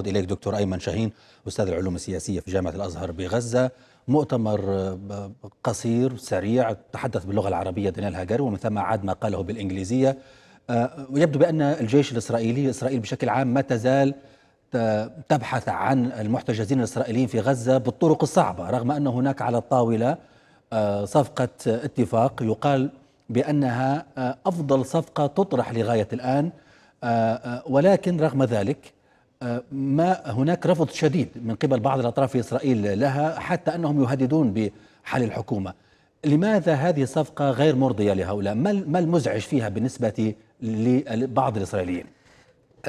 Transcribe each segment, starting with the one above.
إليك دكتور أيمن شاهين أستاذ العلوم السياسية في جامعة الأزهر بغزة مؤتمر قصير سريع تحدث باللغة العربية دانيال هاجر ومن ثم عاد ما قاله بالإنجليزية آه، يبدو بأن الجيش الإسرائيلي إسرائيل بشكل عام ما تزال تبحث عن المحتجزين الإسرائيليين في غزة بالطرق الصعبة رغم أن هناك على الطاولة آه، صفقة اتفاق يقال بأنها آه، أفضل صفقة تطرح لغاية الآن ولكن رغم ذلك ما هناك رفض شديد من قبل بعض الأطراف في إسرائيل لها حتى أنهم يهددون بحل الحكومة لماذا هذه الصفقة غير مرضية لهؤلاء؟ ما المزعج فيها بالنسبة لبعض الإسرائيليين؟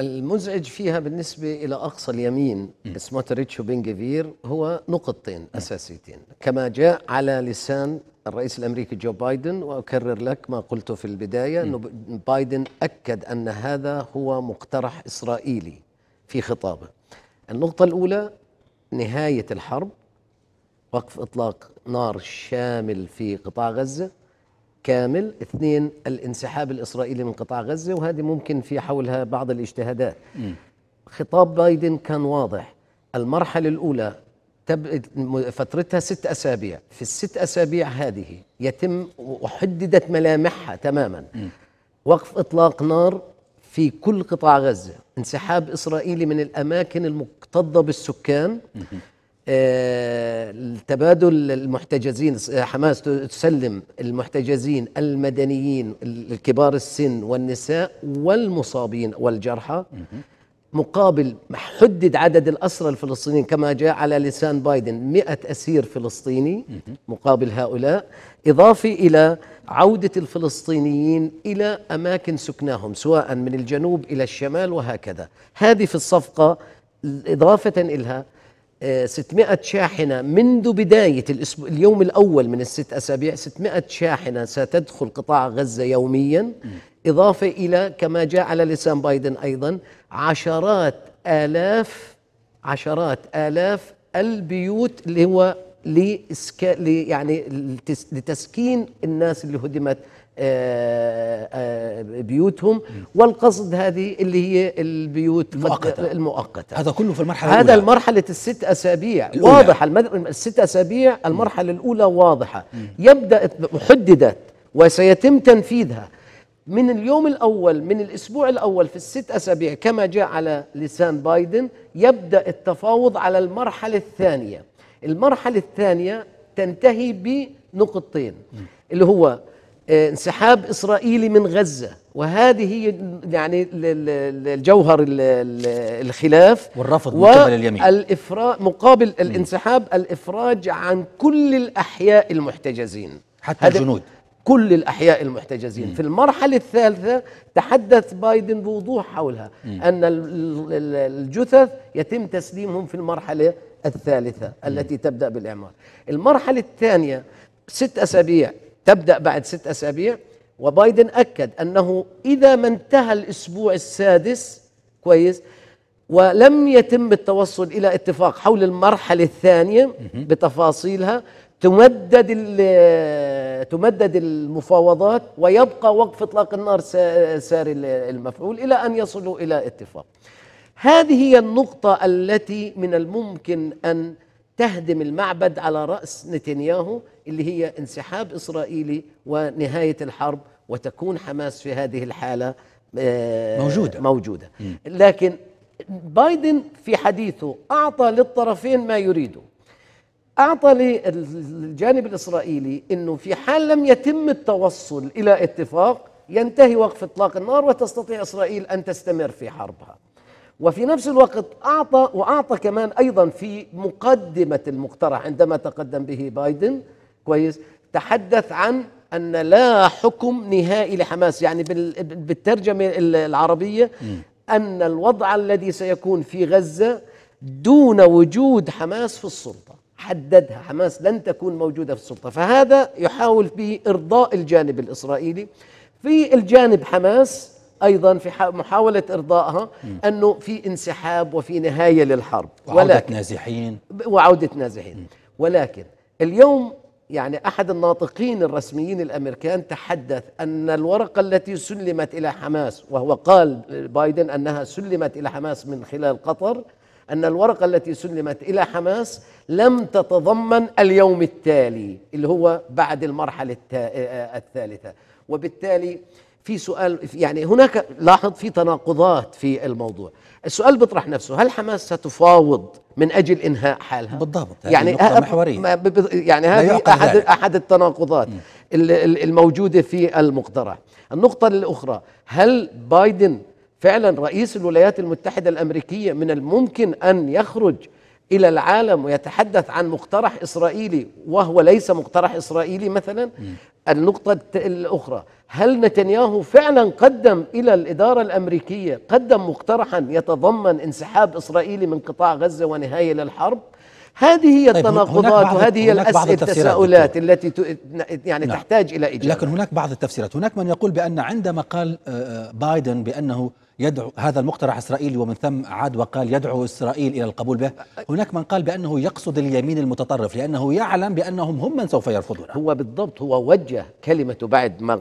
المزعج فيها بالنسبة إلى أقصى اليمين سموتريتش وبن جفير هو نقطتين أساسيتين كما جاء على لسان الرئيس الأمريكي جو بايدن وأكرر لك ما قلته في البداية أنه بايدن أكد أن هذا هو مقترح إسرائيلي في خطابه النقطة الأولى نهاية الحرب وقف إطلاق نار شامل في قطاع غزة كامل اثنين الانسحاب الإسرائيلي من قطاع غزة وهذه ممكن في حولها بعض الاجتهادات م. خطاب بايدن كان واضح المرحلة الأولى تب... فترتها ست أسابيع في الست أسابيع هذه يتم وحددت ملامحها تماما م. وقف إطلاق نار في كل قطاع غزة انسحاب إسرائيلي من الأماكن المكتظة بالسكان آه، تبادل المحتجزين حماس تسلم المحتجزين المدنيين الكبار السن والنساء والمصابين والجرحى مقابل حدد عدد الأسرى الفلسطينيين كما جاء على لسان بايدن 100 أسير فلسطيني مقابل هؤلاء إضافة إلى عودة الفلسطينيين إلى أماكن سكناهم سواء من الجنوب إلى الشمال وهكذا هذه في الصفقة إضافة إلها 600 آه، شاحنة منذ بداية الأسبوع اليوم الأول من الست أسابيع 600 شاحنة ستدخل قطاع غزة يوميا إضافة إلى كما جاء على لسان بايدن أيضا عشرات آلاف عشرات آلاف البيوت اللي هو لإسكا... يعني لتسكين الناس اللي هدمت آه، آه، بيوتهم والقصد هذه اللي هي البيوت المؤقتة, المؤقتة. هذا كله في المرحلة هذا الأولى. مرحلة الست أسابيع الأولى. واضحة المد... الست أسابيع المرحلة الأولى واضحة م. يبدأ حددت وسيتم تنفيذها من اليوم الأول من الأسبوع الأول في الست أسابيع كما جاء على لسان بايدن يبدأ التفاوض على المرحلة الثانية المرحله الثانيه تنتهي بنقطتين اللي هو آه، انسحاب اسرائيلي من غزه وهذه هي يعني الجوهر الخلاف والرفض من قبل اليمين والإفراج مقابل الانسحاب الافراج عن كل الاحياء المحتجزين حتى الجنود كل الأحياء المحتجزين في المرحلة الثالثة تحدث بايدن بوضوح حولها أن الجثث يتم تسليمهم في المرحلة الثالثة التي تبدأ بالإعمار المرحلة الثانية ست أسابيع تبدأ بعد ست أسابيع وبايدن أكد أنه إذا ما انتهى الأسبوع السادس كويس ولم يتم التوصل إلى اتفاق حول المرحلة الثانية بتفاصيلها تمدد تمدد المفاوضات ويبقى وقف اطلاق النار ساري المفعول الى ان يصلوا الى اتفاق. هذه هي النقطة التي من الممكن أن تهدم المعبد على رأس نتنياهو اللي هي انسحاب إسرائيلي ونهاية الحرب وتكون حماس في هذه الحالة آه، موجودة موجودة لكن بايدن في حديثه أعطى للطرفين ما يريدوا أعطى للجانب الإسرائيلي أنه في حال لم يتم التوصل إلى اتفاق ينتهي وقف إطلاق النار وتستطيع إسرائيل أن تستمر في حربها وفي نفس الوقت أعطى وأعطى كمان أيضا في مقدمة المقترح عندما تقدم به بايدن كويس تحدث عن أن لا حكم نهائي لحماس يعني بالترجمة العربية أن الوضع الذي سيكون في غزة دون وجود حماس في السلطة حددها حماس لن تكون موجودة في السلطة فهذا يحاول به إرضاء الجانب الإسرائيلي في الجانب حماس ايضا في محاوله ارضائها انه في انسحاب وفي نهايه للحرب وعوده ولكن نازحين وعوده نازحين ولكن اليوم يعني احد الناطقين الرسميين الامريكان تحدث ان الورقه التي سلمت الى حماس وهو قال بايدن انها سلمت الى حماس من خلال قطر ان الورقه التي سلمت الى حماس لم تتضمن اليوم التالي اللي هو بعد المرحله الثالثه وبالتالي في سؤال يعني هناك لاحظ في تناقضات في الموضوع السؤال بيطرح نفسه هل حماس ستفاوض من اجل انهاء حالها بالضبط يعني نقطة محورية. يعني هذه احد ذلك. احد التناقضات م. الموجوده في المقترح النقطه الاخرى هل بايدن فعلا رئيس الولايات المتحده الامريكيه من الممكن ان يخرج الى العالم ويتحدث عن مقترح اسرائيلي وهو ليس مقترح اسرائيلي مثلا النقطه الاخرى هل نتنياهو فعلا قدم الى الاداره الامريكيه قدم مقترحا يتضمن انسحاب اسرائيلي من قطاع غزه ونهايه للحرب هذه هي طيب التناقضات وهذه هي الاسئله التساؤلات التي يعني نعم. تحتاج الى اجابه لكن هناك بعض التفسيرات هناك من يقول بان عندما قال آه، آه، بايدن بانه يدعو هذا المقترح إسرائيلي ومن ثم عاد وقال يدعو إسرائيل إلى القبول به هناك من قال بأنه يقصد اليمين المتطرف لأنه يعلم بأنهم هم من سوف يرفضونه هو بالضبط هو وجه كلمته بعد ما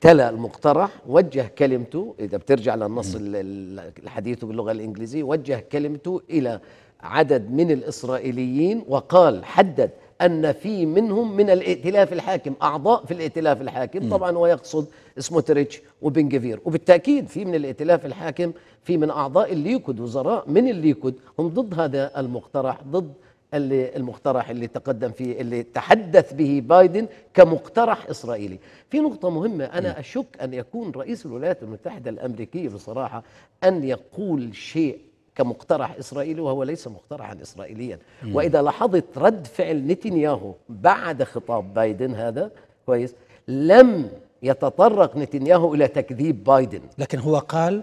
تلا المقترح وجه كلمته إذا بترجع للنص الحديث باللغة الإنجليزية وجه كلمته إلى عدد من الإسرائيليين وقال حدد أن في منهم من الائتلاف الحاكم أعضاء في الائتلاف الحاكم طبعا هو يقصد سموتريتش وبنجفير وبالتأكيد في من الائتلاف الحاكم في من أعضاء الليكود وزراء من الليكود هم ضد هذا المقترح ضد اللي المقترح اللي تقدم فيه اللي تحدث به بايدن كمقترح اسرائيلي. في نقطة مهمة انا اشك ان يكون رئيس الولايات المتحدة الامريكية بصراحة ان يقول شيء كمقترح إسرائيلي وهو ليس مقترحا إسرائيليا وإذا لاحظت رد فعل نتنياهو بعد خطاب بايدن هذا كويس لم يتطرق نتنياهو إلى تكذيب بايدن لكن هو قال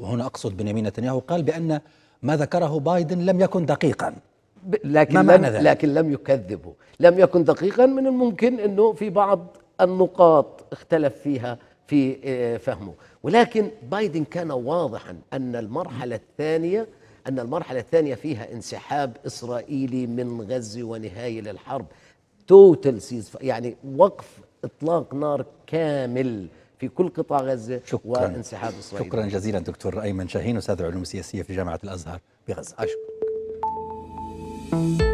وهنا أقصد بنيامين نتنياهو قال بأن ما ذكره بايدن لم يكن دقيقا لكن ما معنى ذلك؟ لكن لم يكذبه لم يكن دقيقا من الممكن أنه في بعض النقاط اختلف فيها في آه، فهمه ولكن بايدن كان واضحا أن المرحلة الثانية أن المرحلة الثانية فيها انسحاب إسرائيلي من غزة ونهاية للحرب توتال سيز يعني وقف إطلاق نار كامل في كل قطاع غزة شكرا وانسحاب إسرائيل شكرا جزيلا دكتور أيمن شاهين أستاذ العلوم السياسية في جامعة الأزهر بغزة أشكرك